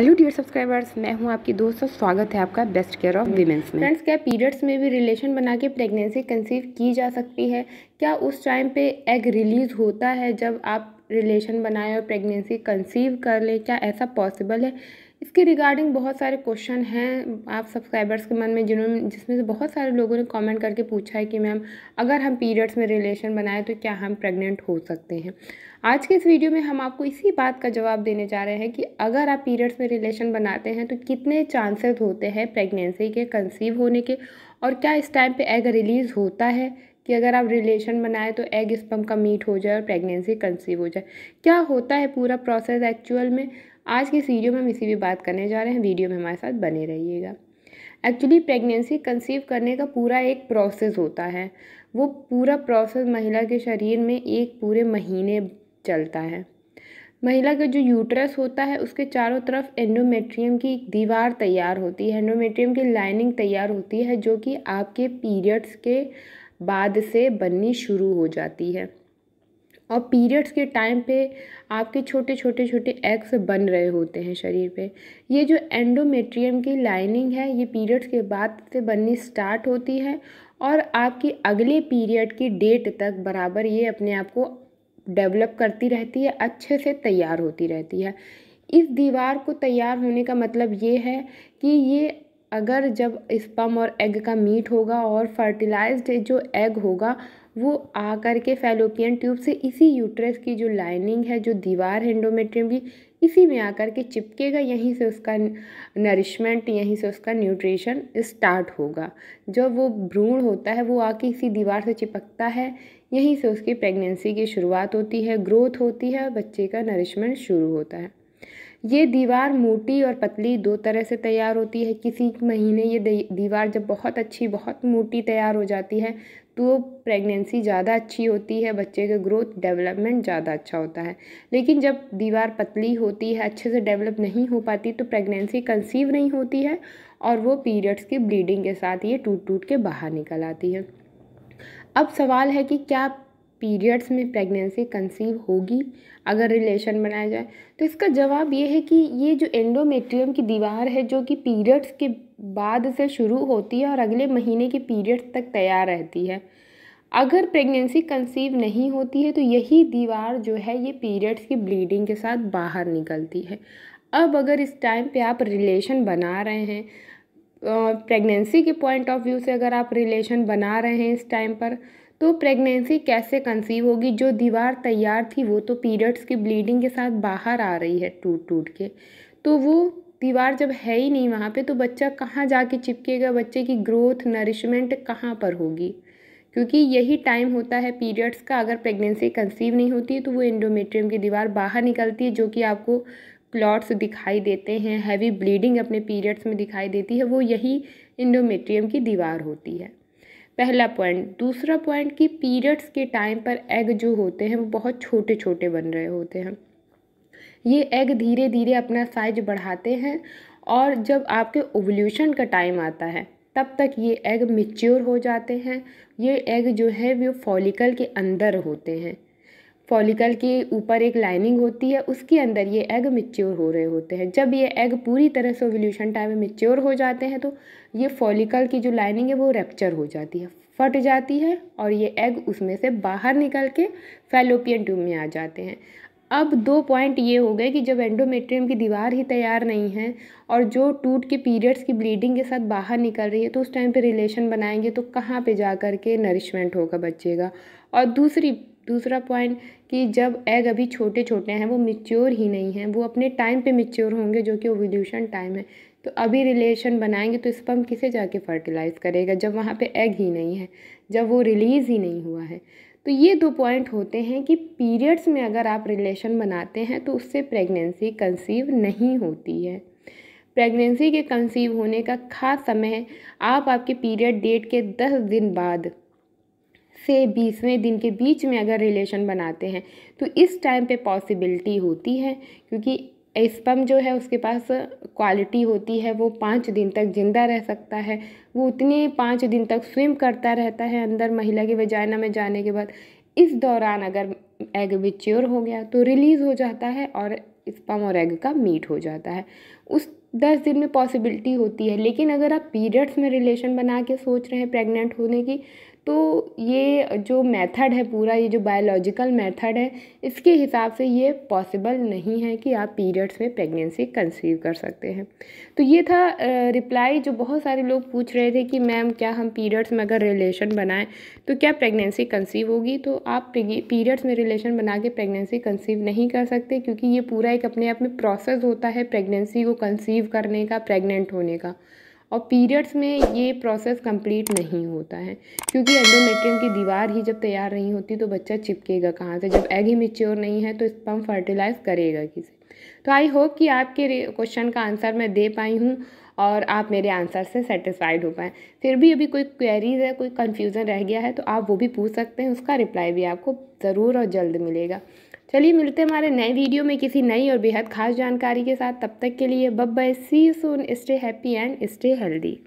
hello dear subscribers मैं हूं आपकी दोस्त और स्वागत है आपका बेस्ट केयर ऑफ वीमेंस में फ्रेंड्स क्या पीरियड्स में भी रिलेशन बना के प्रेगनेंसी कंसीव की जा सकती है क्या उस टाइम पे एग रिलीज़ होता है जब आप रिलेशन बनाए और प्रेगनेंसी कंसीव कर लें क्या ऐसा पॉसिबल है इसके रिगार्डिंग बहुत सारे क्वेश्चन हैं आप सब्सक्राइबर्स के मन में जिन्होंने जिसमें से बहुत सारे लोगों ने कमेंट करके पूछा है कि मैम अगर हम पीरियड्स में रिलेशन बनाएं तो क्या हम प्रेग्नेंट हो सकते हैं आज के इस वीडियो में हम आपको इसी बात का जवाब देने जा रहे हैं कि अगर आप पीरियड्स में रिलेशन बनाते हैं तो कितने चांसेस होते हैं प्रेगनेंसी के कंसीव होने के और क्या इस टाइम पर एग रिलीज़ होता है कि अगर आप रिलेशन बनाए तो एग स्पम का मीट हो जाए और प्रेगनेंसी कंसीव हो जाए क्या होता है पूरा प्रोसेस एक्चुअल में आज की वीडियो में हम इसी भी बात करने जा रहे हैं वीडियो में हमारे साथ बने रहिएगा एक्चुअली प्रेगनेंसी कंसीव करने का पूरा एक प्रोसेस होता है वो पूरा प्रोसेस महिला के शरीर में एक पूरे महीने चलता है महिला का जो यूट्रस होता है उसके चारों तरफ एंडोमेट्रियम की एक दीवार तैयार होती है एंडोमेट्रियम की लाइनिंग तैयार होती है जो कि आपके पीरियड्स के बाद से बननी शुरू हो जाती है और पीरियड्स के टाइम पे आपके छोटे छोटे छोटे एग्स बन रहे होते हैं शरीर पे ये जो एंडोमेट्रियम की लाइनिंग है ये पीरियड्स के बाद से बननी स्टार्ट होती है और आपकी अगले पीरियड की डेट तक बराबर ये अपने आप को डेवलप करती रहती है अच्छे से तैयार होती रहती है इस दीवार को तैयार होने का मतलब ये है कि ये अगर जब स्पम और एग का मीट होगा और फर्टिलाइज्ड जो एग होगा वो आकर के फैलोपियन ट्यूब से इसी यूट्रस की जो लाइनिंग है जो दीवार है एंडोमेट्रियम की इसी में आकर के चिपकेगा यहीं से उसका नरिशमेंट यहीं से उसका न्यूट्रिशन स्टार्ट होगा जब वो भ्रूण होता है वो आके इसी दीवार से चिपकता है यहीं से उसकी प्रेगनेंसी की शुरुआत होती है ग्रोथ होती है बच्चे का नरिशमेंट शुरू होता है ये दीवार मोटी और पतली दो तरह से तैयार होती है किसी महीने ये दीवार जब बहुत अच्छी बहुत मोटी तैयार हो जाती है तो प्रेगनेंसी ज़्यादा अच्छी होती है बच्चे का ग्रोथ डेवलपमेंट ज़्यादा अच्छा होता है लेकिन जब दीवार पतली होती है अच्छे से डेवलप नहीं हो पाती तो प्रेगनेंसी कंसीव नहीं होती है और वो पीरियड्स की ब्लीडिंग के साथ ये टूट टूट के बाहर निकल आती है अब सवाल है कि क्या पीरियड्स में प्रेगनेंसी कंसीव होगी अगर रिलेशन बनाया जाए तो इसका जवाब ये है कि ये जो एंडोमेट्रियम की दीवार है जो कि पीरियड्स के बाद से शुरू होती है और अगले महीने के पीरियड्स तक तैयार रहती है अगर प्रेगनेंसी कंसीव नहीं होती है तो यही दीवार जो है ये पीरियड्स की ब्लीडिंग के साथ बाहर निकलती है अब अगर इस टाइम पे आप रिलेशन बना रहे हैं प्रेगनेंसी के पॉइंट ऑफ व्यू से अगर आप रिलेशन बना रहे हैं इस टाइम पर तो प्रेगनेंसी कैसे कंसीव होगी जो दीवार तैयार थी वो तो पीरियड्स की ब्लीडिंग के साथ बाहर आ रही है टूट टूट के तो वो दीवार जब है ही नहीं वहाँ पे तो बच्चा कहाँ जाके चिपकेगा बच्चे की ग्रोथ नरिशमेंट कहाँ पर होगी क्योंकि यही टाइम होता है पीरियड्स का अगर प्रेगनेंसी कंसीव नहीं होती है तो वो इंडोमेट्रियम की दीवार बाहर निकलती है जो कि आपको क्लॉट्स दिखाई देते हैं हैवी ब्लीडिंग अपने पीरियड्स में दिखाई देती है वो यही इंडोमेट्रियम की दीवार होती है पहला पॉइंट दूसरा पॉइंट कि पीरियड्स के टाइम पर एग जो होते हैं वो बहुत छोटे छोटे बन रहे होते हैं ये एग धीरे धीरे अपना साइज बढ़ाते हैं और जब आपके ओवल्यूशन का टाइम आता है तब तक ये एग मेच्योर हो जाते हैं ये एग जो है वो फॉलिकल के अंदर होते हैं फॉलिकल के ऊपर एक लाइनिंग होती है उसके अंदर ये एग मिच्योर हो रहे होते हैं जब ये एग पूरी तरह से ओवल्यूशन टाइम में मिच्योर हो जाते हैं तो ये फॉलिकल की जो लाइनिंग है वो रेप्चर हो जाती है फट जाती है और ये एग उसमें से बाहर निकल के फेलोपियन ट्यूब में आ जाते हैं अब दो पॉइंट ये हो गए कि जब एंडोमेट्रियम की दीवार ही तैयार नहीं है और जो टूट के पीरियड्स की ब्लीडिंग के साथ बाहर निकल रही है तो उस टाइम पे रिलेशन बनाएंगे तो कहाँ पे जा कर के नरिशमेंट होगा बच्चे का और दूसरी दूसरा पॉइंट कि जब एग अभी छोटे छोटे हैं वो मिच्योर ही नहीं हैं वो अपने टाइम पे मिच्योर होंगे जो कि ओवल्यूशन टाइम है तो अभी रिलेशन बनाएंगे तो स्पम किसे जाके फर्टिलाइज़ करेगा जब वहाँ पे एग ही नहीं है जब वो रिलीज़ ही नहीं हुआ है तो ये दो पॉइंट होते हैं कि पीरियड्स में अगर आप रिलेशन बनाते हैं तो उससे प्रेगनेंसी कंसीव नहीं होती है प्रेगनेंसी के कंसीव होने का खास समय आप आपके पीरियड डेट के दस दिन बाद से बीसवें दिन के बीच में अगर रिलेशन बनाते हैं तो इस टाइम पे पॉसिबिलिटी होती है क्योंकि एस्पम जो है उसके पास क्वालिटी होती है वो पाँच दिन तक ज़िंदा रह सकता है वो उतने पाँच दिन तक स्विम करता रहता है अंदर महिला के वेजाइना में जाने के बाद इस दौरान अगर एग विच्योर हो गया तो रिलीज़ हो जाता है और स्पम और एग का मीट हो जाता है उस दस दिन में पॉसिबिलिटी होती है लेकिन अगर आप पीरियड्स में रिलेशन बना के सोच रहे हैं प्रेग्नेंट होने की तो ये जो मेथड है पूरा ये जो बायोलॉजिकल मेथड है इसके हिसाब से ये पॉसिबल नहीं है कि आप पीरियड्स में प्रेगनेंसी कंसीव कर सकते हैं तो ये था रिप्लाई जो बहुत सारे लोग पूछ रहे थे कि मैम क्या हम पीरियड्स में अगर रिलेशन बनाएं तो क्या प्रेगनेंसी कंसीव होगी तो आप पीरियड्स में रिलेशन बना के प्रेगनेंसी कंसीव नहीं कर सकते क्योंकि ये पूरा एक अपने आप में प्रोसेस होता है प्रेगनेंसी को कंसीव करने का प्रेगनेंट होने का और पीरियड्स में ये प्रोसेस कंप्लीट नहीं होता है क्योंकि एंडोमेट्रियम की दीवार ही जब तैयार नहीं होती तो बच्चा चिपकेगा कहाँ से जब एग ही मेच्योर नहीं है तो स्पम फर्टिलाइज करेगा किसे तो आई होप कि आपके क्वेश्चन का आंसर मैं दे पाई हूँ और आप मेरे आंसर से सेटिस्फाइड हो पाएँ फिर भी अभी कोई क्वेरीज है कोई कन्फ्यूज़न रह गया है तो आप वो भी पूछ सकते हैं उसका रिप्लाई भी आपको ज़रूर और जल्द मिलेगा चलिए मिलते हैं हमारे नए वीडियो में किसी नई और बेहद खास जानकारी के साथ तब तक के लिए बब bye see soon soon stay happy and stay healthy